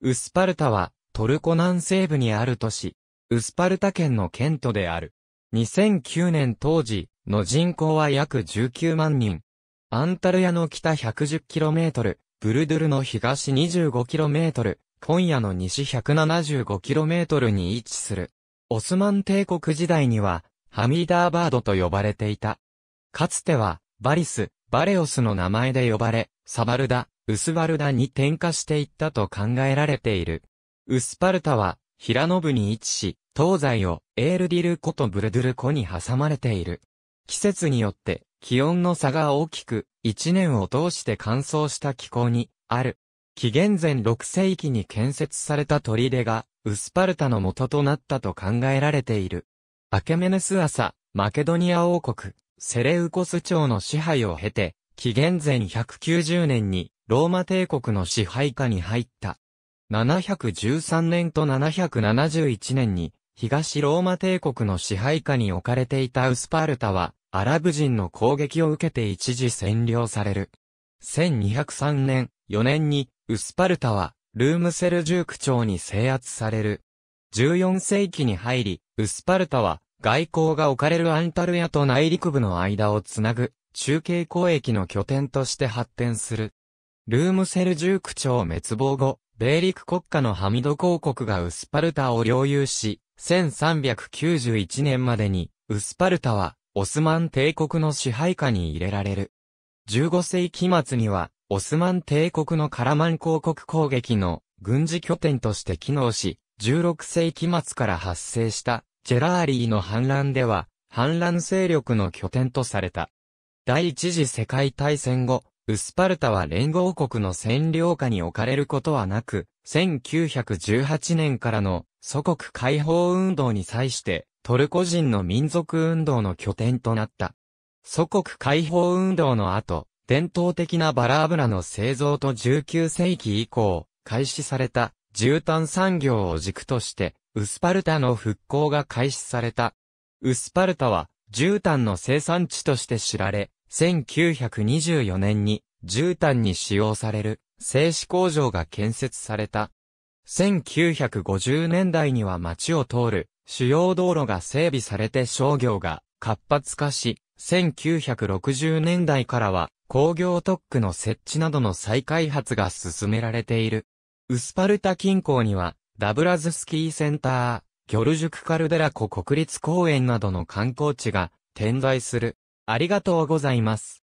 ウスパルタは、トルコ南西部にある都市、ウスパルタ県の県都である。2009年当時の人口は約19万人。アンタルヤの北 110km、ブルドゥルの東 25km、今夜の西 175km に位置する。オスマン帝国時代には、ハミーダーバードと呼ばれていた。かつては、バリス、バレオスの名前で呼ばれ、サバルダ、ウスワルダに転化していったと考えられている。ウスパルタは、平野部に位置し、東西をエールディル湖とブルドゥル湖に挟まれている。季節によって気温の差が大きく、一年を通して乾燥した気候にある。紀元前6世紀に建設された砦が、ウスパルタの元となったと考えられている。アケメネス朝、マケドニア王国、セレウコス朝の支配を経て、紀元前190年にローマ帝国の支配下に入った。713年と771年に、東ローマ帝国の支配下に置かれていたウスパルタは、アラブ人の攻撃を受けて一時占領される。1203年、4年に、ウスパルタは、ルームセルジューク朝に制圧される。14世紀に入り、ウスパルタは、外交が置かれるアンタルヤと内陸部の間をつなぐ、中継交易の拠点として発展する。ルームセルジューク朝滅亡後、米陸国家のハミド公国がウスパルタを領有し、1391年までに、ウスパルタは、オスマン帝国の支配下に入れられる。15世紀末には、オスマン帝国のカラマン公国攻撃の軍事拠点として機能し、16世紀末から発生したジェラーリーの反乱では、反乱勢力の拠点とされた。第一次世界大戦後、ウスパルタは連合国の占領下に置かれることはなく、1918年からの祖国解放運動に際して、トルコ人の民族運動の拠点となった。祖国解放運動の後、伝統的なバラ油の製造と19世紀以降、開始された絨毯産業を軸として、ウスパルタの復興が開始された。ウスパルタは、絨毯の生産地として知られ、1924年に絨毯に使用される製紙工場が建設された。1950年代には街を通る主要道路が整備されて商業が活発化し、1960年代からは工業特区の設置などの再開発が進められている。ウスパルタ近郊にはダブラズスキーセンター、ギョルジュクカルデラ湖国立公園などの観光地が点在する。ありがとうございます。